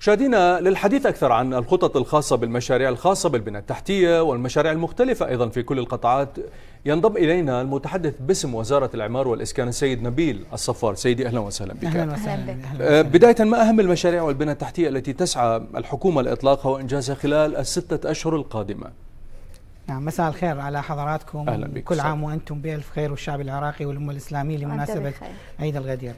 مشاهدينا للحديث أكثر عن الخطط الخاصة بالمشاريع الخاصة بالبنى التحتية والمشاريع المختلفة أيضا في كل القطاعات ينضم إلينا المتحدث باسم وزارة العمار والإسكان السيد نبيل الصفار سيدي أهلا وسهلا بك أهلا وسهلا بك آه، بداية ما أهم المشاريع والبنى التحتية التي تسعى الحكومة لإطلاقها وإنجازها خلال الستة أشهر القادمة نعم مساء الخير على حضراتكم أهلا بك كل عام وأنتم بألف خير والشعب العراقي والأمة الإسلامية لمناسبة عيد الغدير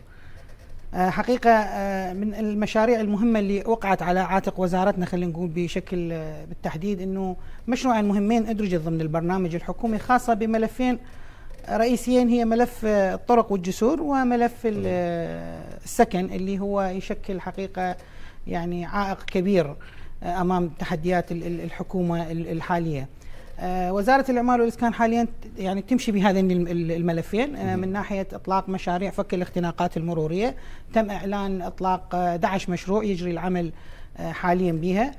آه، حقيقة آه، من المشاريع المهمة اللي وقعت على عاتق وزارتنا خلينا نقول بشكل آه، بالتحديد أنه مشروعين مهمين أدرجت ضمن البرنامج الحكومي خاصة بملفين رئيسيين هي ملف الطرق والجسور وملف السكن اللي هو يشكل حقيقة يعني عائق كبير أمام تحديات الحكومة الحالية آه، وزارة الإعمار والإسكان حاليا يعني تمشي بهذين الملفين آه، من ناحية إطلاق مشاريع فك الاختناقات المرورية تم إعلان إطلاق 11 آه، مشروع يجري العمل حاليا بها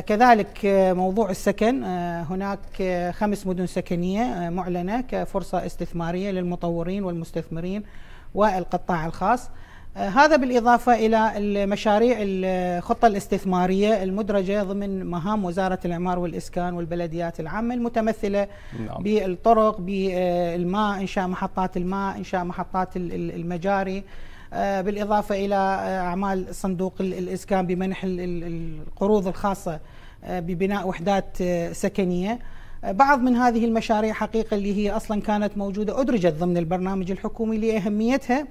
كذلك موضوع السكن هناك خمس مدن سكنية معلنة كفرصة استثمارية للمطورين والمستثمرين والقطاع الخاص هذا بالإضافة إلى المشاريع الخطة الاستثمارية المدرجة ضمن مهام وزارة الإعمار والإسكان والبلديات العامة المتمثلة نعم. بالطرق بالماء إنشاء محطات الماء إنشاء محطات المجاري آه، بالإضافة إلى آه، أعمال صندوق الإسكان بمنح القروض الخاصة آه، ببناء وحدات سكنية بعض من هذه المشاريع حقيقة اللي هي أصلا كانت موجودة أدرجت ضمن البرنامج الحكومي لأهميتها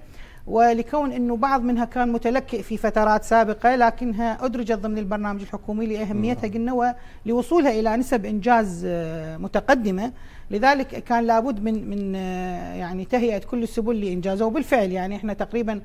ولكون أنه بعض منها كان متلكئ في فترات سابقة لكنها أدرجت ضمن البرنامج الحكومي لأهميتها قلنا نعم. ولوصولها إلى نسب إنجاز آه، متقدمة لذلك كان لابد من من آه، يعني تهيئة كل السبل لإنجازه وبالفعل يعني احنا تقريبا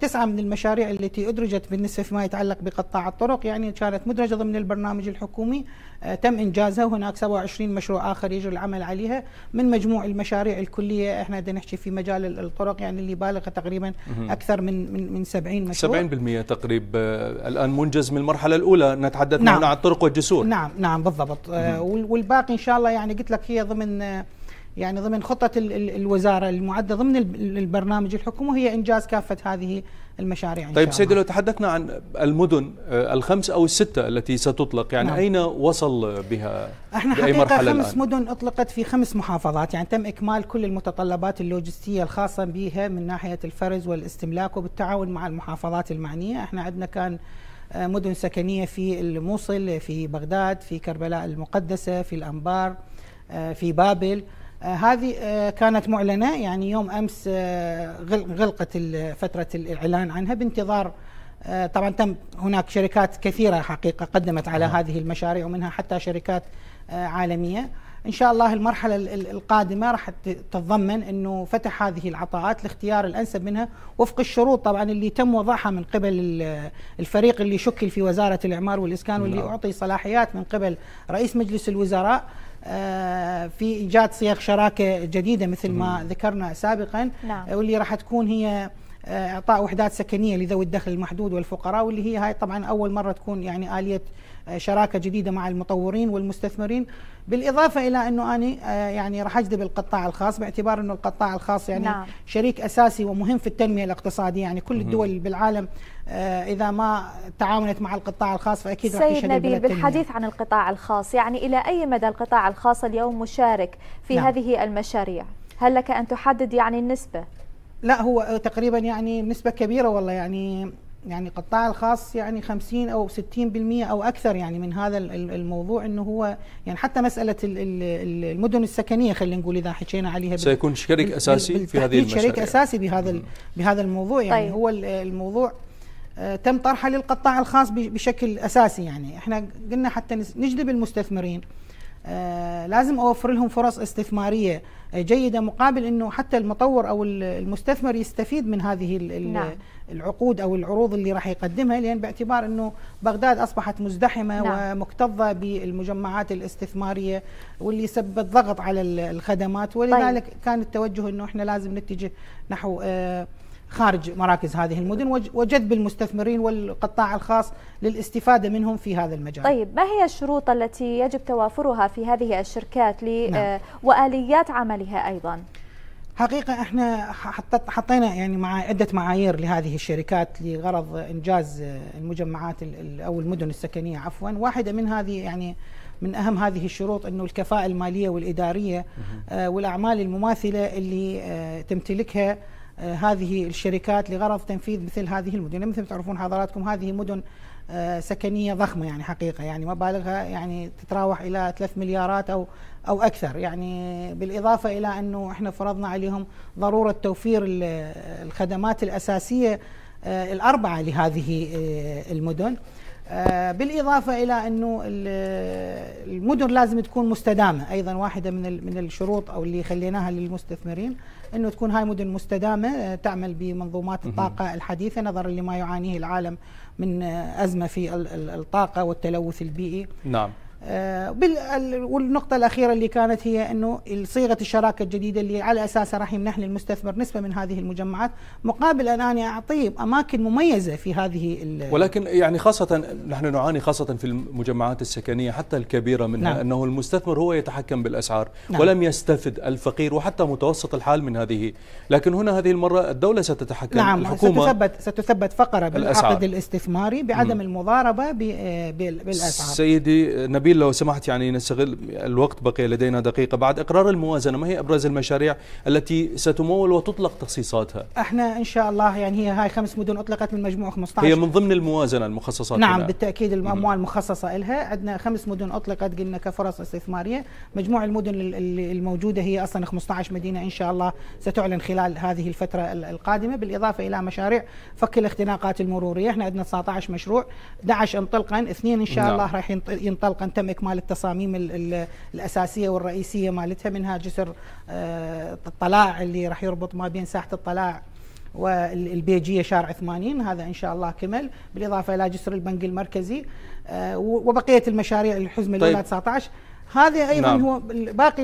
تسعة من المشاريع التي أدرجت بالنسبة فيما يتعلق بقطاع الطرق يعني كانت مدرجة ضمن البرنامج الحكومي آه، تم إنجازها وهناك 27 مشروع آخر يجري العمل عليها من مجموع المشاريع الكلية احنا بدنا نحكي في مجال الطرق يعني اللي بالغة تقريبا أكثر من من من 70 مشروع 70% تقريبا آه، الآن منجز من المرحلة الأولى نتحدث نعم. عن الطرق والجسور نعم نعم بالضبط آه، والباقي إن شاء الله يعني قلت لك هي ضمن يعني ضمن خطة الوزارة المعدة ضمن البرنامج الحكومي هي إنجاز كافة هذه المشاريع طيب سيدي لو تحدثنا عن المدن آه، الخمس أو الستة التي ستطلق يعني نعم. أين وصل بها احنا بأي حقيقة مرحلة خمس الآن؟ مدن أطلقت في خمس محافظات يعني تم إكمال كل المتطلبات اللوجستية الخاصة بها من ناحية الفرز والاستملاك وبالتعاون مع المحافظات المعنية احنا عندنا كان آه، مدن سكنية في الموصل في بغداد في كربلاء المقدسة في الأنبار آه، في بابل آه، هذه آه، كانت معلنة يعني يوم أمس آه، غلقت فترة الإعلان عنها بانتظار طبعا تم هناك شركات كثيرة حقيقة قدمت على هذه المشاريع ومنها حتى شركات عالمية إن شاء الله المرحلة القادمة راح تتضمن أنه فتح هذه العطاءات لاختيار الأنسب منها وفق الشروط طبعا اللي تم وضعها من قبل الفريق اللي شكل في وزارة الإعمار والإسكان واللي نعم. أعطي صلاحيات من قبل رئيس مجلس الوزراء آه، في ايجاد صيغ شراكه جديده مثل ما ذكرنا سابقا نعم. واللي راح تكون هي آه، اعطاء وحدات سكنيه لذوي الدخل المحدود والفقراء واللي هي هاي طبعا اول مره تكون يعني اليه آه، شراكه جديده مع المطورين والمستثمرين بالاضافه الى انه انا آه، يعني راح اجذب القطاع الخاص باعتبار انه القطاع الخاص يعني نعم. شريك اساسي ومهم في التنميه الاقتصاديه يعني كل الدول بالعالم اذا ما تعاونت مع القطاع الخاص فاكيد راح يشهد سيد نبيل بالحديث عن القطاع الخاص يعني الى اي مدى القطاع الخاص اليوم مشارك في نعم. هذه المشاريع هل لك ان تحدد يعني النسبه لا هو تقريبا يعني نسبة كبيرة والله يعني يعني القطاع الخاص يعني 50 او 60% او اكثر يعني من هذا الموضوع انه هو يعني حتى مساله المدن السكنيه خلينا نقول اذا حكينا عليها سيكون شريك اساسي في هذه المشاريع شريك اساسي بهذا بهذا الموضوع يعني طيب. هو الموضوع آه، تم طرحه للقطاع الخاص بشكل اساسي يعني احنا قلنا حتى نجذب المستثمرين آه، لازم اوفر لهم فرص استثماريه آه، جيده مقابل انه حتى المطور او المستثمر يستفيد من هذه نعم. العقود او العروض اللي راح يقدمها لان باعتبار انه بغداد اصبحت مزدحمه نعم. ومكتظه بالمجمعات الاستثماريه واللي سبب ضغط على الخدمات ولذلك طيب. كان التوجه انه احنا لازم نتجه نحو آه خارج مراكز هذه المدن وجذب المستثمرين والقطاع الخاص للاستفادة منهم في هذا المجال طيب ما هي الشروط التي يجب توافرها في هذه الشركات نعم. آه، وآليات عملها أيضا حقيقة احنا حطينا يعني مع عدة معايير لهذه الشركات لغرض إنجاز المجمعات أو المدن السكنية عفوا واحدة من هذه يعني من اهم هذه الشروط انه الكفاءه الماليه والاداريه آه، والاعمال المماثله اللي آه، تمتلكها آه، هذه الشركات لغرض تنفيذ مثل هذه المدن يعني مثل ما تعرفون حضراتكم هذه مدن آه، سكنيه ضخمه يعني حقيقه يعني مبالغها يعني تتراوح الى ثلاث مليارات او او اكثر يعني بالاضافه الى انه احنا فرضنا عليهم ضروره توفير الخدمات الاساسيه آه، الاربعه لهذه المدن آه، بالاضافه الى انه المدن لازم تكون مستدامه ايضا واحده من من الشروط او اللي خليناها للمستثمرين انه تكون هاي مدن مستدامه آه، تعمل بمنظومات الطاقه الحديثه نظرا لما يعانيه العالم من آه، ازمه في الطاقه والتلوث البيئي نعم آه، والنقطة الأخيرة اللي كانت هي أنه صيغة الشراكة الجديدة اللي على أساسها راح يمنح للمستثمر نسبة من هذه المجمعات مقابل أن أنا أعطيه أماكن مميزة في هذه ولكن يعني خاصة نحن نعاني خاصة في المجمعات السكنية حتى الكبيرة منها نعم. أنه المستثمر هو يتحكم بالأسعار نعم. ولم يستفد الفقير وحتى متوسط الحال من هذه لكن هنا هذه المرة الدولة ستتحكم نعم الحكومة ستثبت, ستثبت فقرة بالعقد الاستثماري بعدم م. المضاربة آه، بالأسعار سيدي نبيل نبيل لو سمحت يعني نستغل الوقت بقي لدينا دقيقة بعد إقرار الموازنة ما هي أبرز المشاريع التي ستمول وتطلق تخصيصاتها احنا إن شاء الله يعني هي هاي خمس مدن أطلقت من مجموع 15 هي من ضمن الموازنة المخصصات نعم بالتأكيد الأموال المخصصة لها عندنا خمس مدن أطلقت قلنا كفرص استثمارية مجموع المدن الموجودة هي أصلا 15 مدينة إن شاء الله ستعلن خلال هذه الفترة القادمة بالإضافة إلى مشاريع فك الاختناقات المرورية احنا عندنا 19 مشروع 11 انطلقا اثنين إن شاء نعم. الله راح ينطلقا تم مال التصاميم الـ الـ الاساسيه والرئيسيه مالتها منها جسر آه، الطلاع اللي راح يربط ما بين ساحه الطلاع والبيجيه شارع 80 هذا ان شاء الله كمل بالاضافه الى جسر البنك المركزي آه، وبقيه المشاريع الحزمه طيب. الاولى 19 هذا ايضا نعم. هو باقي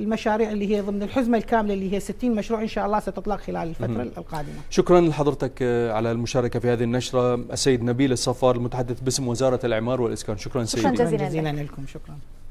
المشاريع اللي هي ضمن الحزمه الكامله اللي هي 60 مشروع ان شاء الله ستطلق خلال الفتره مم. القادمه. شكرا لحضرتك آه، على المشاركه في هذه النشره السيد نبيل الصفار المتحدث باسم وزاره العمار والاسكان شكرا, شكرا سيدي شكرا جزيلا لكم شكرا.